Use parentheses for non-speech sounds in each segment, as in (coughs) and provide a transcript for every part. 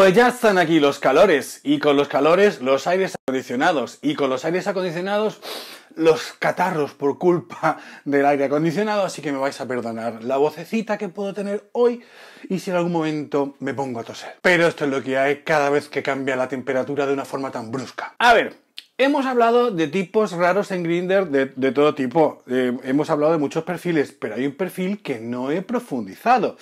Pues ya están aquí los calores y con los calores los aires acondicionados y con los aires acondicionados los catarros por culpa del aire acondicionado, así que me vais a perdonar la vocecita que puedo tener hoy y si en algún momento me pongo a toser. Pero esto es lo que hay cada vez que cambia la temperatura de una forma tan brusca. A ver, Hemos hablado de tipos raros en Grinder de, todo tipo. Eh, hemos hablado de muchos perfiles, pero hay un perfil que no he profundizado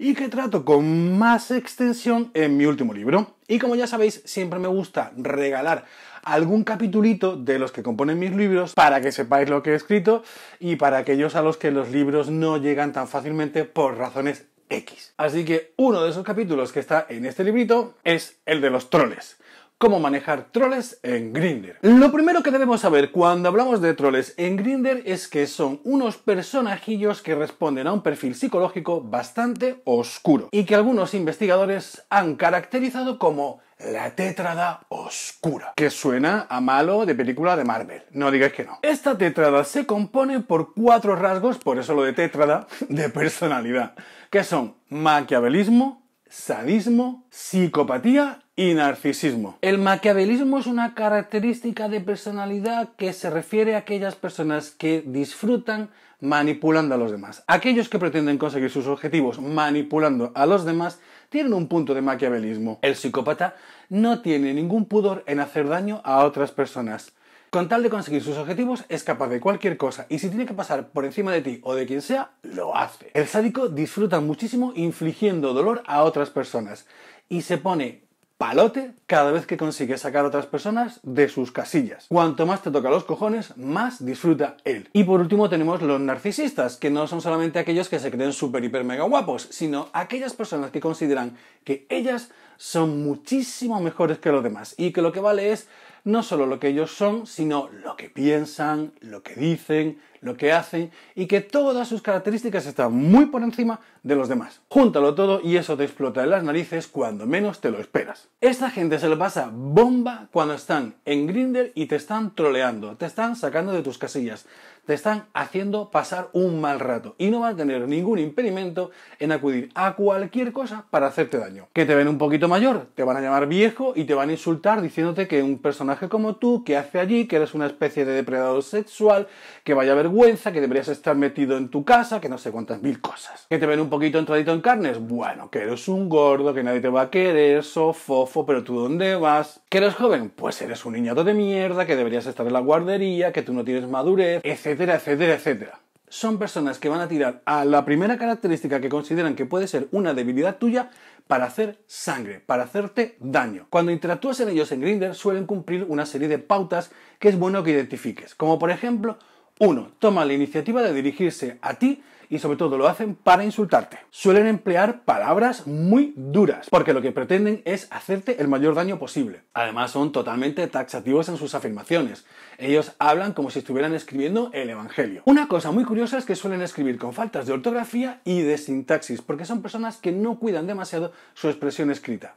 y que trato con más extensión en mi último libro. Y como ya sabéis, siempre me gusta regalar algún capitulito de los que componen mis libros para que sepáis lo que he escrito y para aquellos a los que los libros no llegan tan fácilmente por razones X. Así que uno de esos capítulos que está en este librito es el de los troles cómo manejar troles en Grinder. Lo primero que debemos saber cuando hablamos de troles en Grinder es que son unos personajillos que responden a un perfil psicológico bastante oscuro y que algunos investigadores han caracterizado como la tétrada oscura, que suena a malo de película de Marvel, no digáis que no. Esta tétrada se compone por cuatro rasgos, por eso lo de tétrada, (laughs) de personalidad, que son maquiavelismo, sadismo, psicopatía y narcisismo. El maquiavelismo es una característica de personalidad que se refiere a aquellas personas que disfrutan manipulando a los demás. Aquellos que pretenden conseguir sus objetivos manipulando a los demás tienen un punto de maquiavelismo. El psicópata no tiene ningún pudor en hacer daño a otras personas. Con tal de conseguir sus objetivos, es capaz de cualquier cosa y si tiene que pasar por encima de ti o de quien sea, lo hace. El sádico disfruta muchísimo infligiendo dolor a otras personas y se pone palote cada vez que consigue sacar a otras personas de sus casillas. Cuanto más te toca los cojones, más disfruta él. Y por último tenemos los narcisistas, que no son solamente aquellos que se creen súper, hiper, mega guapos, sino aquellas personas que consideran que ellas son muchísimo mejores que los demás y que lo que vale es no solo lo que ellos son, sino lo que piensan, lo que dicen, lo que hacen y que todas sus características están muy por encima de los demás. Júntalo todo y eso te explota en las narices cuando menos te lo esperas. Esta gente se lo pasa bomba cuando están en Grindr y te están troleando, te están sacando de tus casillas, te están haciendo pasar un mal rato y no van a tener ningún impedimento en acudir a cualquier cosa para hacerte daño. Que te ven un poquito mayor, te van a llamar viejo y te van a insultar diciéndote que un personaje como tú, que hace allí, que eres una especie de depredador sexual, que vaya vergüenza, que deberías estar metido en tu casa, que no sé cuántas mil cosas. Que te ven un poquito entradito en carnes, bueno, que eres un gordo, que nadie te va a querer, sofofo, pero tú dónde vas. Que eres joven, pues eres un niñato de mierda, que deberías estar en la guardería, que tú no tienes madurez, etc etcétera, etcétera, Son personas que van a tirar a la primera característica que consideran que puede ser una debilidad tuya para hacer sangre, para hacerte daño. Cuando interactúas en ellos en Grinder suelen cumplir una serie de pautas que es bueno que identifiques, como por ejemplo, 1. Toma la iniciativa de dirigirse a ti y sobre todo lo hacen para insultarte. Suelen emplear palabras muy duras porque lo que pretenden es hacerte el mayor daño posible. Además son totalmente taxativos en sus afirmaciones. Ellos hablan como si estuvieran escribiendo el Evangelio. Una cosa muy curiosa es que suelen escribir con faltas de ortografía y de sintaxis porque son personas que no cuidan demasiado su expresión escrita.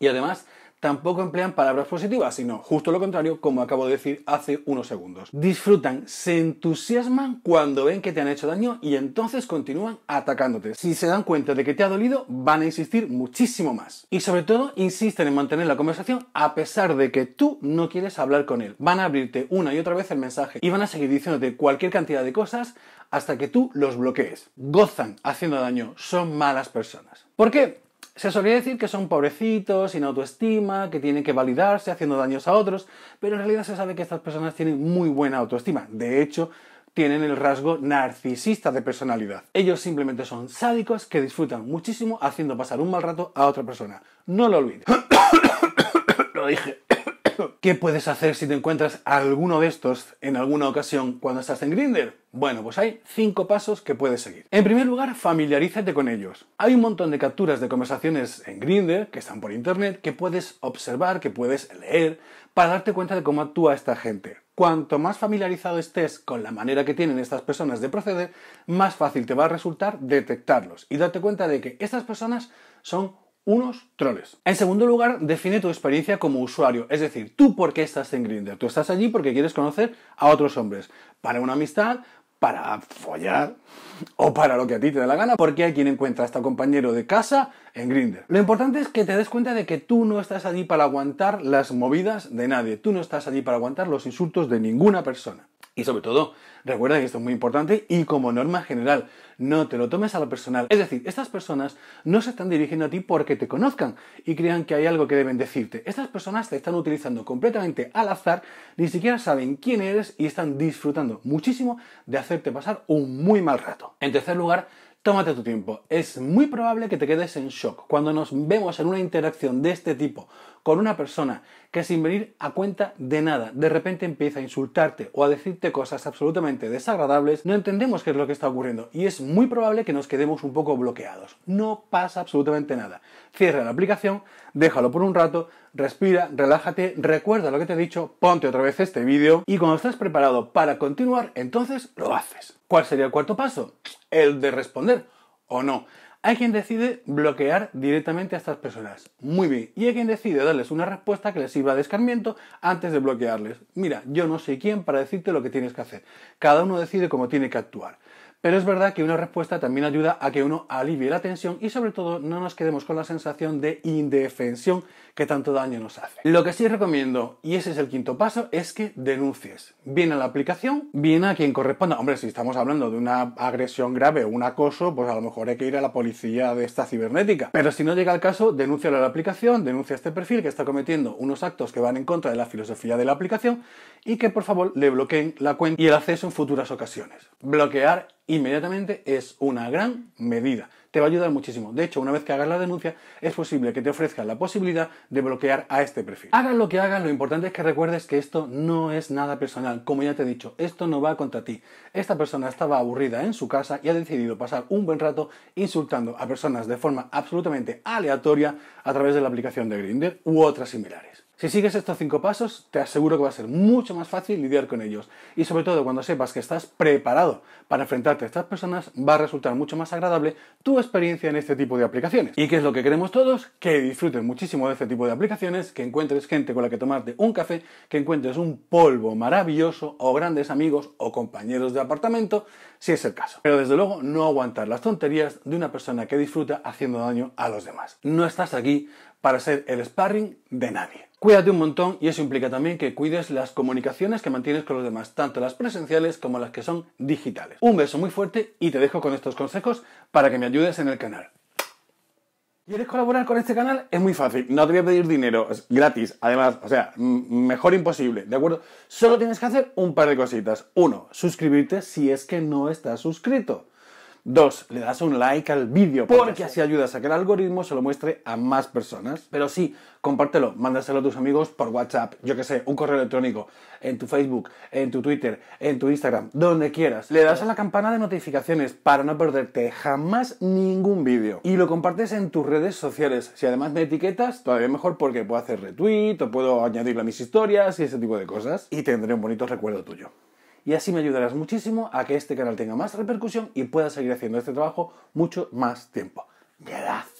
Y además tampoco emplean palabras positivas, sino justo lo contrario, como acabo de decir hace unos segundos. Disfrutan, se entusiasman cuando ven que te han hecho daño y entonces continúan atacándote. Si se dan cuenta de que te ha dolido, van a insistir muchísimo más. Y sobre todo, insisten en mantener la conversación a pesar de que tú no quieres hablar con él. Van a abrirte una y otra vez el mensaje y van a seguir diciéndote cualquier cantidad de cosas hasta que tú los bloquees. Gozan haciendo daño, son malas personas. ¿Por qué? Se solía decir que son pobrecitos, sin autoestima, que tienen que validarse haciendo daños a otros, pero en realidad se sabe que estas personas tienen muy buena autoestima. De hecho, tienen el rasgo narcisista de personalidad. Ellos simplemente son sádicos que disfrutan muchísimo haciendo pasar un mal rato a otra persona. No lo olvides. (coughs) lo dije. (coughs) ¿Qué puedes hacer si te encuentras alguno de estos en alguna ocasión cuando estás en Grinder? Bueno, pues hay cinco pasos que puedes seguir. En primer lugar, familiarízate con ellos. Hay un montón de capturas de conversaciones en Grindr que están por internet que puedes observar, que puedes leer, para darte cuenta de cómo actúa esta gente. Cuanto más familiarizado estés con la manera que tienen estas personas de proceder, más fácil te va a resultar detectarlos y darte cuenta de que estas personas son unos troles. En segundo lugar, define tu experiencia como usuario, es decir, tú por qué estás en Grindr. Tú estás allí porque quieres conocer a otros hombres, para una amistad, para follar o para lo que a ti te dé la gana, porque hay quien encuentra hasta este compañero de casa en Grinder. Lo importante es que te des cuenta de que tú no estás allí para aguantar las movidas de nadie, tú no estás allí para aguantar los insultos de ninguna persona. Y sobre todo, recuerda que esto es muy importante y como norma general, no te lo tomes a lo personal. Es decir, estas personas no se están dirigiendo a ti porque te conozcan y crean que hay algo que deben decirte. Estas personas te están utilizando completamente al azar, ni siquiera saben quién eres y están disfrutando muchísimo de hacerte pasar un muy mal rato. En tercer lugar, Tómate tu tiempo. Es muy probable que te quedes en shock cuando nos vemos en una interacción de este tipo con una persona que sin venir a cuenta de nada de repente empieza a insultarte o a decirte cosas absolutamente desagradables, no entendemos qué es lo que está ocurriendo y es muy probable que nos quedemos un poco bloqueados. No pasa absolutamente nada. Cierra la aplicación, déjalo por un rato, respira, relájate, recuerda lo que te he dicho, ponte otra vez este vídeo y cuando estás preparado para continuar, entonces lo haces. ¿Cuál sería el cuarto paso? el de responder o no. Hay quien decide bloquear directamente a estas personas. Muy bien. Y hay quien decide darles una respuesta que les sirva de escarmiento antes de bloquearles. Mira, yo no sé quién para decirte lo que tienes que hacer. Cada uno decide cómo tiene que actuar. Pero es verdad que una respuesta también ayuda a que uno alivie la tensión y sobre todo no nos quedemos con la sensación de indefensión que tanto daño nos hace. Lo que sí recomiendo, y ese es el quinto paso, es que denuncies. Viene a la aplicación, viene a quien corresponda. Hombre, si estamos hablando de una agresión grave o un acoso, pues a lo mejor hay que ir a la policía de esta cibernética. Pero si no llega el caso, denúncialo a la aplicación, denuncia este perfil que está cometiendo unos actos que van en contra de la filosofía de la aplicación y que por favor le bloqueen la cuenta y el acceso en futuras ocasiones. Bloquear inmediatamente es una gran medida. Te va a ayudar muchísimo. De hecho, una vez que hagas la denuncia, es posible que te ofrezca la posibilidad de bloquear a este perfil. Hagan lo que hagan, lo importante es que recuerdes que esto no es nada personal. Como ya te he dicho, esto no va contra ti. Esta persona estaba aburrida en su casa y ha decidido pasar un buen rato insultando a personas de forma absolutamente aleatoria a través de la aplicación de Grindr u otras similares. Si sigues estos cinco pasos, te aseguro que va a ser mucho más fácil lidiar con ellos. Y sobre todo, cuando sepas que estás preparado para enfrentarte a estas personas, va a resultar mucho más agradable tu experiencia en este tipo de aplicaciones. ¿Y qué es lo que queremos todos? Que disfrutes muchísimo de este tipo de aplicaciones, que encuentres gente con la que tomarte un café, que encuentres un polvo maravilloso o grandes amigos o compañeros de apartamento, si es el caso. Pero desde luego, no aguantar las tonterías de una persona que disfruta haciendo daño a los demás. No estás aquí para ser el sparring de nadie. Cuídate un montón y eso implica también que cuides las comunicaciones que mantienes con los demás, tanto las presenciales como las que son digitales. Un beso muy fuerte y te dejo con estos consejos para que me ayudes en el canal. ¿Quieres colaborar con este canal? Es muy fácil, no te voy a pedir dinero, es gratis, además, o sea, mejor imposible, ¿de acuerdo? Solo tienes que hacer un par de cositas. Uno, suscribirte si es que no estás suscrito. Dos, le das un like al vídeo porque, así ayudas a que el algoritmo se lo muestre a más personas. Pero sí, compártelo, mándaselo a tus amigos por WhatsApp, yo que sé, un correo electrónico, en tu Facebook, en tu Twitter, en tu Instagram, donde quieras. Le das a la campana de notificaciones para no perderte jamás ningún vídeo. Y lo compartes en tus redes sociales. Si además me etiquetas, todavía mejor porque puedo hacer retweet o puedo añadirle a mis historias y ese tipo de cosas. Y tendré un bonito recuerdo tuyo y así me ayudarás muchísimo a que este canal tenga más repercusión y pueda seguir haciendo este trabajo mucho más tiempo. Gracias.